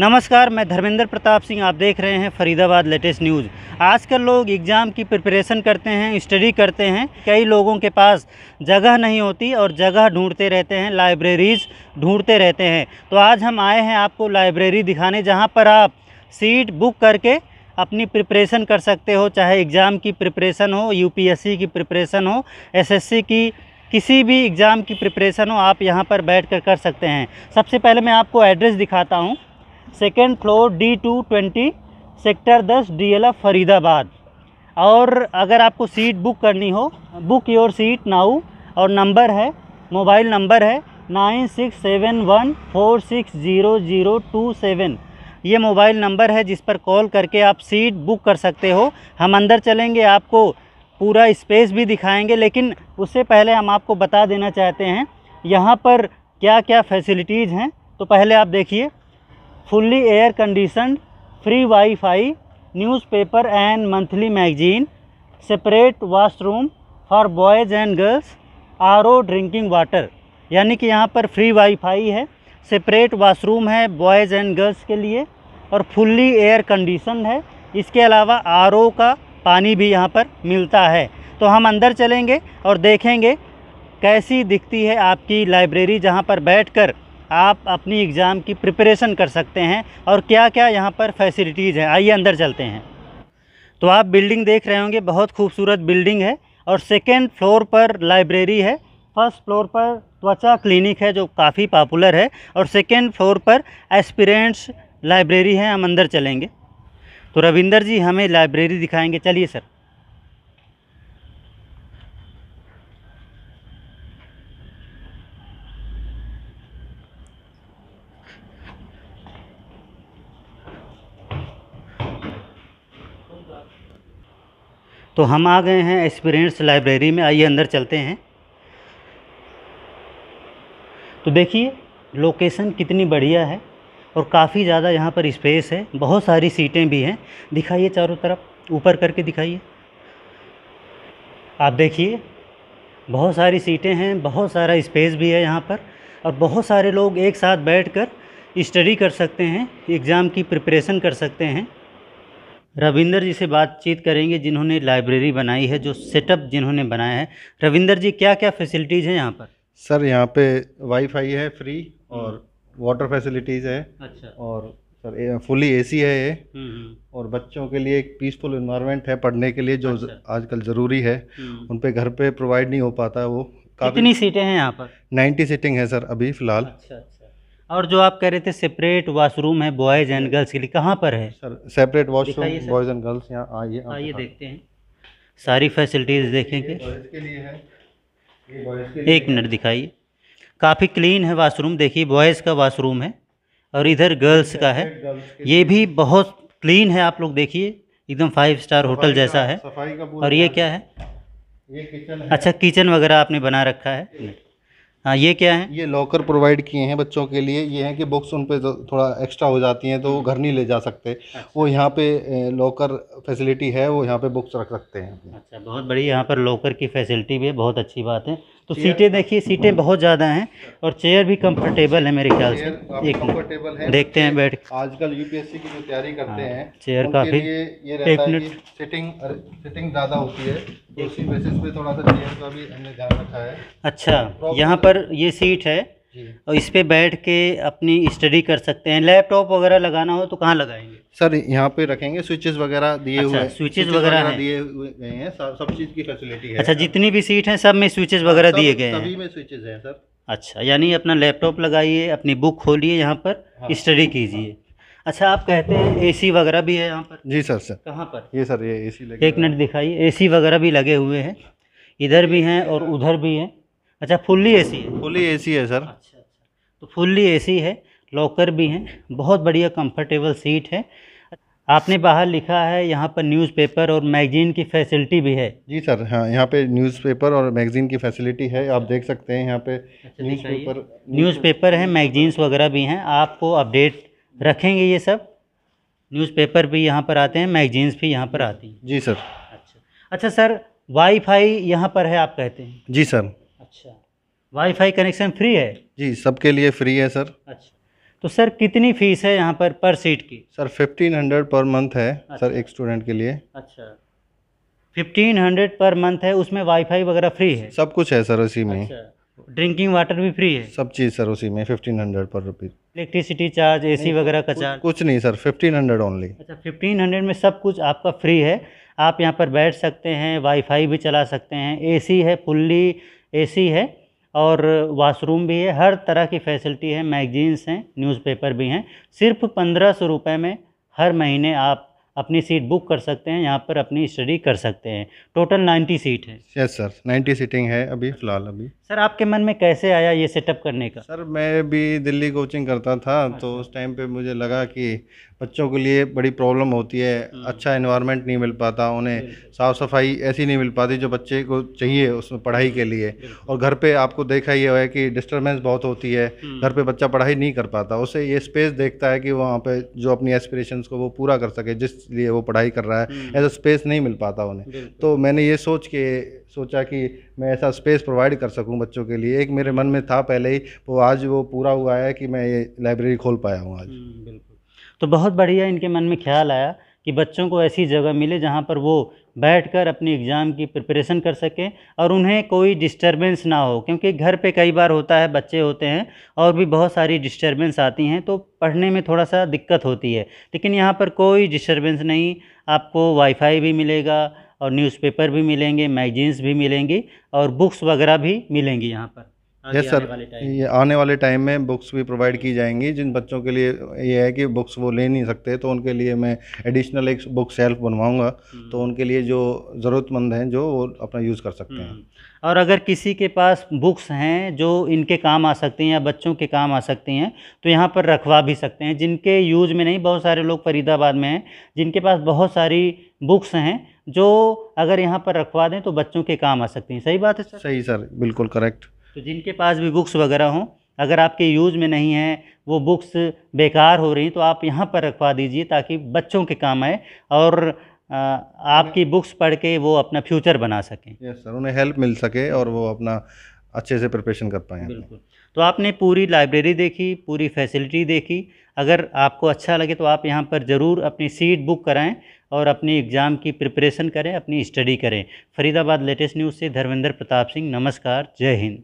नमस्कार मैं धर्मेंद्र प्रताप सिंह आप देख रहे हैं फरीदाबाद लेटेस्ट न्यूज़ आजकल लोग एग्ज़ाम की प्रिपरेशन करते हैं स्टडी करते हैं कई लोगों के पास जगह नहीं होती और जगह ढूंढते रहते हैं लाइब्रेरीज़ ढूंढते रहते हैं तो आज हम आए हैं आपको लाइब्रेरी दिखाने जहाँ पर आप सीट बुक करके अपनी प्रिपरेशन कर सकते हो चाहे एग्ज़ाम की प्रिपरेशन हो यू की प्रिपरेशन हो एस की किसी भी एग्ज़ाम की प्रिपरेशन हो आप यहाँ पर बैठ कर कर सकते हैं सबसे पहले मैं आपको एड्रेस दिखाता हूँ second floor D two twenty sector दस डी एल एफ फरीदाबाद और अगर आपको सीट बुक करनी हो बुक योर सीट नाउ और नंबर है मोबाइल नंबर है nine six seven one four six zero zero two seven ये मोबाइल नंबर है जिस पर कॉल करके आप सीट बुक कर सकते हो हम अंदर चलेंगे आपको पूरा स्पेस भी दिखाएंगे लेकिन उससे पहले हम आपको बता देना चाहते हैं यहाँ पर क्या क्या फैसिलिटीज़ हैं तो पहले आप देखिए fully air condition free WiFi newspaper and monthly magazine separate washroom for boys and girls R O drinking water यानी कि यहाँ पर फ्री वाईफाई है सेपरेट वाशरूम है बॉयज़ एंड गर्ल्स के लिए और फुल्ली एयर कंडीशन है इसके अलावा आर ओ का पानी भी यहाँ पर मिलता है तो हम अंदर चलेंगे और देखेंगे कैसी दिखती है आपकी लाइब्रेरी जहाँ पर बैठकर आप अपनी एग्ज़ाम की प्रिपरेशन कर सकते हैं और क्या क्या यहाँ पर फैसिलिटीज़ हैं आइए अंदर चलते हैं तो आप बिल्डिंग देख रहे होंगे बहुत खूबसूरत बिल्डिंग है और सेकेंड फ्लोर पर लाइब्रेरी है फर्स्ट फ्लोर पर त्वचा क्लिनिक है जो काफ़ी पॉपुलर है और सेकेंड फ्लोर पर एस्पिरेंट्स लाइब्रेरी है हम अंदर चलेंगे तो रविंदर जी हमें लाइब्रेरी दिखाएंगे चलिए सर तो हम आ गए हैं एक्सपीरियंस लाइब्रेरी में आइए अंदर चलते हैं तो देखिए लोकेशन कितनी बढ़िया है और काफ़ी ज़्यादा यहाँ पर स्पेस है बहुत सारी सीटें भी हैं दिखाइए चारों तरफ ऊपर करके दिखाइए आप देखिए बहुत सारी सीटें हैं बहुत सारा स्पेस भी है यहाँ पर और बहुत सारे लोग एक साथ बैठ कर स्टडी कर सकते हैं एग्ज़ाम की प्रिपरेशन कर सकते हैं रविंदर जी से बातचीत करेंगे जिन्होंने लाइब्रेरी बनाई है जो सेटअप जिन्होंने बनाया है रविंदर जी क्या क्या फैसिलिटीज़ हैं यहाँ पर सर यहाँ पे वाईफाई है फ्री और वाटर हम्म। फैसिलिटीज़ है अच्छा और सर फुली एसी है ये हम्म, हम्म। और बच्चों के लिए एक पीसफुल इन्वायरमेंट है पढ़ने के लिए जो अच्छा। आजकल ज़रूरी है उन पे घर पे प्रोवाइड नहीं हो पाता है वो कितनी सीटें हैं यहाँ पर नाइन्टी सीटिंग है सर अभी फ़िलहाल अच्छा, अच्छा। और जो आप कह रहे थे सेपरेट वाशरूम है बॉयज़ एंड गर्ल्स के लिए कहाँ पर है sir separate washroom boys and girls यहाँ आइए आइए देखते हैं सारी फैसिलिटीज़ देखेंगे एक मिनट दिखाइए काफ़ी क्लीन है वाशरूम देखिए बॉयज़ का वाशरूम है और इधर गर्ल्स का है ये भी बहुत क्लीन है आप लोग देखिए एकदम फाइव स्टार होटल जैसा है और ये क्या है ये किचन अच्छा किचन वगैरह आपने बना रखा है हाँ ये क्या है ये लॉकर प्रोवाइड किए हैं बच्चों के लिए ये है कि बुक्स उन पर थोड़ा एक्स्ट्रा हो जाती हैं तो वो घर नहीं ले जा सकते अच्छा। वो यहाँ पे लॉकर फैसिलिटी है वो यहाँ पे बुक्स रख सकते हैं अच्छा बहुत बड़ी यहाँ पर लॉकर की फैसिलिटी भी है बहुत अच्छी बात है तो सीटें देखिए सीटें बहुत ज़्यादा हैं और चेयर भी कंफर्टेबल है मेरे ख्याल से एक कम्फर्टेबल है देखते हैं बैठ आजकल यूपीएससी की जो तैयारी करते हाँ, हैं चेयर काफ़ी सिटिंग सिटिंग ज़्यादा होती है तो अच्छा यहाँ पर ये सीट है और इस पे बैठ के अपनी स्टडी कर सकते हैं लैपटॉप वगैरह लगाना हो तो कहाँ लगाएंगे सर यहाँ पे रखेंगे स्विचेस वगैरह दिए अच्छा, हुए हुए स्विचेस वगैरह दिए हुए गए हैं सब चीज़ की फैसिलिटी है अच्छा जितनी भी सीट है सब में स्विचेस हाँ, वगैरह दिए गए हैं सभी में स्विचेस हैं सर अच्छा यानी अपना लैपटॉप लगाइए अपनी बुक खोलिए यहाँ पर स्टडी हाँ। कीजिए अच्छा आप कहते हैं एसी वगैरह भी है यहाँ पर जी सर सर कहाँ पर ये सर ये एसी लगे एक मिनट दिखाइए एसी वगैरह भी लगे हुए हैं इधर भी हैं और उधर भी हैं अच्छा फुल्ली एसी है फुल्ली एसी है सर अच्छा अच्छा तो फुल्ली एसी है लॉकर भी हैं बहुत बढ़िया कंफर्टेबल सीट है आपने बाहर लिखा है यहाँ पर न्यूज़पेपर और मैगजीन की फैसिलिटी भी है जी सर हाँ यहाँ पे न्यूज़पेपर और मैगजीन की फैसिलिटी है आप देख सकते हैं यहाँ पे न्यूज़पेपर न्यूज़पेपर है मैगजीन्स वगैरह भी हैं आपको अपडेट रखेंगे ये सब न्यूज़पेपर भी यहाँ पर आते हैं मैगजीन्स भी यहाँ पर आती हैं जी सर अच्छा अच्छा सर वाईफाई यहाँ पर है आप कहते हैं जी सर अच्छा वाईफाई कनेक्शन फ्री है जी सबके लिए फ्री है सर अच्छा तो सर कितनी फीस है यहाँ पर पर सीट की sir fifteen hundred per month है अच्छा। सर एक स्टूडेंट के लिए अच्छा फिफ्टीन हंड्रेड पर मंथ है उसमें वाईफाई वगैरह फ्री है सब कुछ है सर उसी में अच्छा। ड्रिंकिंग वाटर भी फ्री है सब चीज़ सर उसी में fifteen hundred per rupees electricity charge AC वगैरह का चार्ज कुछ नहीं सर फिफ्टीन हंड्रेड ओनली अच्छा फिफ्टीन हंड्रेड में सब कुछ आपका फ्री है आप यहाँ पर बैठ सकते हैं वाईफाई भी चला सकते हैं एसी है फुल्ली एसी है और वाशरूम भी है हर तरह की फैसिलिटी है मैगजीन्स हैं न्यूज़पेपर भी हैं सिर्फ पंद्रह सौ रुपये में हर महीने आप अपनी सीट बुक कर सकते हैं यहाँ पर अपनी स्टडी कर सकते हैं टोटल नाइन्टी सीट है यस सर नाइन्टी सीटिंग है अभी फ़िलहाल अभी सर आपके मन में कैसे आया ये सेटअप करने का सर मैं भी दिल्ली कोचिंग करता था तो अच्छा। तो उस टाइम पे मुझे लगा कि बच्चों के लिए बड़ी प्रॉब्लम होती है हम्म। अच्छा इन्वायरमेंट नहीं मिल पाता उन्हें साफ़ सफाई ऐसी नहीं मिल पाती जो बच्चे को चाहिए उसमें पढ़ाई के लिए और घर पे आपको देखा ये है कि डिस्टर्बेंस बहुत होती है हम्म। घर पे बच्चा पढ़ाई नहीं कर पाता उसे ये स्पेस देखता है कि वहाँ पे जो अपनी एस्पिरेशंस को वो पूरा कर सके जिस लिए वो पढ़ाई कर रहा है हम्म। ऐसा स्पेस नहीं मिल पाता उन्हें तो मैंने ये सोच के सोचा कि मैं ऐसा स्पेस प्रोवाइड कर सकूं बच्चों के लिए एक मेरे मन में था पहले ही वो आज वो पूरा हुआ है कि मैं ये लाइब्रेरी खोल पाया हूँ आज हम्म, बिल्कुल तो बहुत बढ़िया इनके मन में ख्याल आया कि बच्चों को ऐसी जगह मिले जहाँ पर वो बैठकर अपनी एग्ज़ाम की प्रिपरेशन कर सकें और उन्हें कोई डिस्टरबेंस ना हो क्योंकि घर पे कई बार होता है बच्चे होते हैं और भी बहुत सारी डिस्टरबेंस आती हैं तो पढ़ने में थोड़ा सा दिक्कत होती है लेकिन यहाँ पर कोई डिस्टरबेंस नहीं आपको वाईफाई भी मिलेगा और न्यूज़पेपर भी मिलेंगे मैगजीन्स भी मिलेंगी और बुक्स वगैरह भी मिलेंगी यहाँ पर यस सर ये आने वाले टाइम में बुक्स भी प्रोवाइड की जाएंगी जिन बच्चों के लिए ये है कि बुक्स वो ले नहीं सकते तो उनके लिए मैं एडिशनल एक बुक सेल्फ बनवाऊंगा हम्म। तो उनके लिए जो ज़रूरतमंद हैं जो वो अपना यूज़ कर सकते हैं हम्म। और अगर किसी के पास बुक्स हैं जो इनके काम आ सकती हैं या बच्चों के काम आ सकती हैं तो यहाँ पर रखवा भी सकते हैं जिनके यूज में नहीं बहुत सारे लोग फरीदाबाद में हैं जिनके पास बहुत सारी बुक्स हैं जो अगर यहाँ पर रखवा दें तो बच्चों के काम आ सकती हैं सही बात है सर सही सर बिल्कुल करेक्ट तो जिनके पास भी बुक्स वगैरह हों अगर आपके यूज़ में नहीं है वो बुक्स बेकार हो रही तो आप यहाँ पर रखवा दीजिए ताकि बच्चों के काम आए और आपकी बुक्स पढ़ के वो अपना फ्यूचर बना सकें यस सर उन्हें हेल्प मिल सके और वो अपना अच्छे से प्रिपरेशन कर पाएँ बिल्कुल तो आपने पूरी लाइब्रेरी देखी पूरी फैसिलिटी देखी अगर आपको अच्छा लगे तो आप यहाँ पर ज़रूर अपनी सीट बुक कराएं और अपनी एग्ज़ाम की प्रिपरेशन करें अपनी स्टडी करें फरीदाबाद लेटेस्ट न्यूज़ से धर्मेंद्र प्रताप सिंह नमस्कार जय हिंद